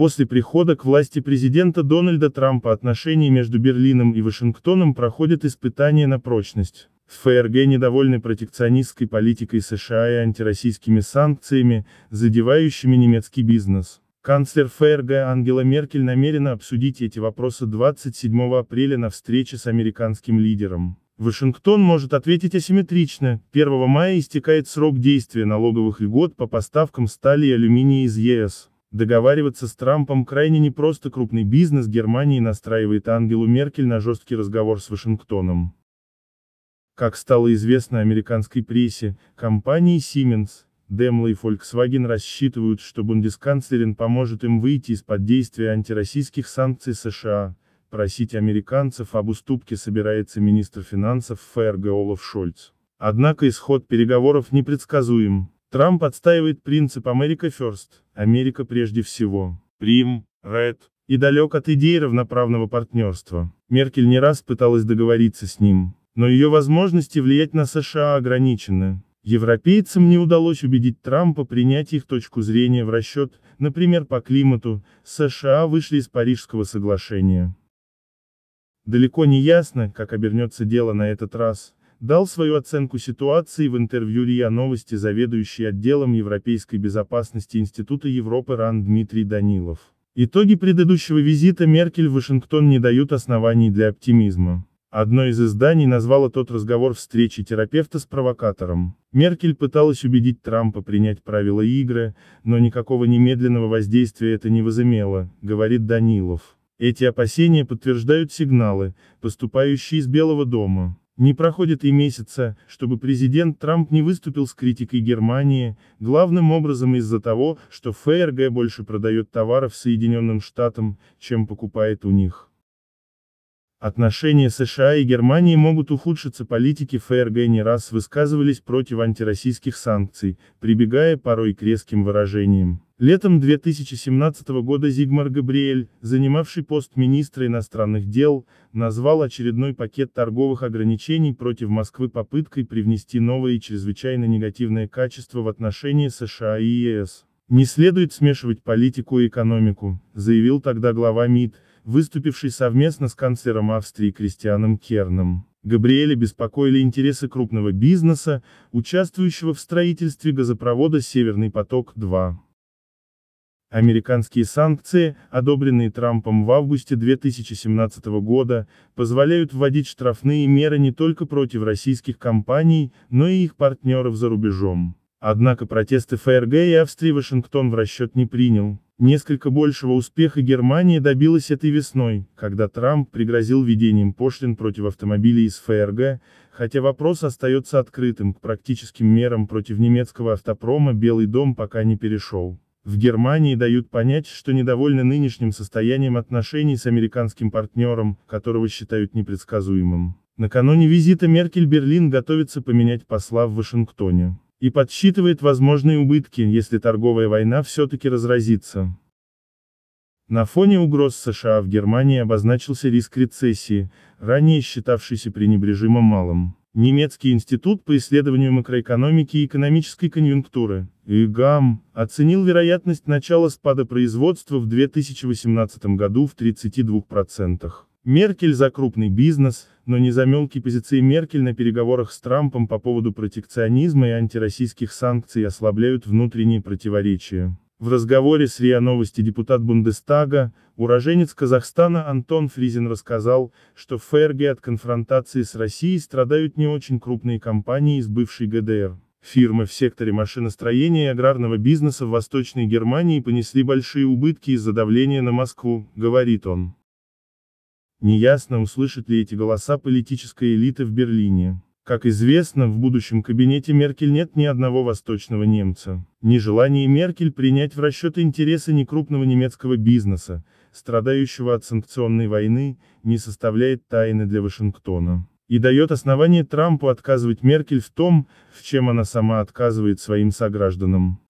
После прихода к власти президента Дональда Трампа отношения между Берлином и Вашингтоном проходят испытания на прочность. В ФРГ недовольны протекционистской политикой США и антироссийскими санкциями, задевающими немецкий бизнес. Канцлер ФРГ Ангела Меркель намерена обсудить эти вопросы 27 апреля на встрече с американским лидером. Вашингтон может ответить асимметрично. 1 мая истекает срок действия налоговых льгот по поставкам стали и алюминия из ЕС. Договариваться с Трампом крайне непросто крупный бизнес Германии настраивает Ангелу Меркель на жесткий разговор с Вашингтоном. Как стало известно американской прессе, компании Siemens, Daimler и Volkswagen рассчитывают, что бундесканцлерин поможет им выйти из-под действия антироссийских санкций США. Просить американцев об уступке собирается министр финансов ФРГ Олаф Шольц. Однако исход переговоров непредсказуем. Трамп отстаивает принцип «Америка first», «Америка прежде всего», «Прим», «Ред», и далек от идеи равноправного партнерства. Меркель не раз пыталась договориться с ним, но ее возможности влиять на США ограничены. Европейцам не удалось убедить Трампа принять их точку зрения в расчет, например, по климату, США вышли из Парижского соглашения. Далеко не ясно, как обернется дело на этот раз, дал свою оценку ситуации в интервью РИА Новости заведующий отделом европейской безопасности Института Европы РАН Дмитрий Данилов. Итоги предыдущего визита Меркель в Вашингтон не дают оснований для оптимизма. Одно из изданий назвало тот разговор встречи терапевта с провокатором. Меркель пыталась убедить Трампа принять правила игры, но никакого немедленного воздействия это не возымело, говорит Данилов. Эти опасения подтверждают сигналы, поступающие из Белого дома. Не проходит и месяца, чтобы президент Трамп не выступил с критикой Германии, главным образом из-за того, что ФРГ больше продает товаров Соединенным Штатам, чем покупает у них. Отношения США и Германии могут ухудшиться политики ФРГ не раз высказывались против антироссийских санкций, прибегая порой к резким выражениям. Летом 2017 года Зигмар Габриэль, занимавший пост министра иностранных дел, назвал очередной пакет торговых ограничений против Москвы попыткой привнести новое и чрезвычайно негативное качество в отношения США и ЕС. «Не следует смешивать политику и экономику», заявил тогда глава МИД, выступивший совместно с канцлером Австрии Кристианом Керном. Габриэля беспокоили интересы крупного бизнеса, участвующего в строительстве газопровода «Северный поток-2». Американские санкции, одобренные Трампом в августе 2017 года, позволяют вводить штрафные меры не только против российских компаний, но и их партнеров за рубежом. Однако протесты ФРГ и Австрии Вашингтон в расчет не принял. Несколько большего успеха Германия добилась этой весной, когда Трамп пригрозил введением пошлин против автомобилей из ФРГ, хотя вопрос остается открытым, к практическим мерам против немецкого автопрома Белый дом пока не перешел. В Германии дают понять, что недовольны нынешним состоянием отношений с американским партнером, которого считают непредсказуемым. Накануне визита Меркель Берлин готовится поменять посла в Вашингтоне и подсчитывает возможные убытки, если торговая война все-таки разразится. На фоне угроз США в Германии обозначился риск рецессии, ранее считавшийся пренебрежимо малым. Немецкий институт по исследованию макроэкономики и экономической конъюнктуры, ИГАМ, оценил вероятность начала спада производства в 2018 году в 32%. Меркель за крупный бизнес, но не за мелкие позиции Меркель на переговорах с Трампом по поводу протекционизма и антироссийских санкций ослабляют внутренние противоречия. В разговоре с РИА Новости депутат Бундестага, уроженец Казахстана Антон Фризин рассказал, что в ФРГ от конфронтации с Россией страдают не очень крупные компании из бывшей ГДР. Фирмы в секторе машиностроения и аграрного бизнеса в Восточной Германии понесли большие убытки из-за давления на Москву, говорит он. Неясно, услышат ли эти голоса политическая элита в Берлине. Как известно, в будущем кабинете Меркель нет ни одного восточного немца. Нежелание Меркель принять в расчет интересы некрупного немецкого бизнеса, страдающего от санкционной войны, не составляет тайны для Вашингтона. И дает основание Трампу отказывать Меркель в том, в чем она сама отказывает своим согражданам.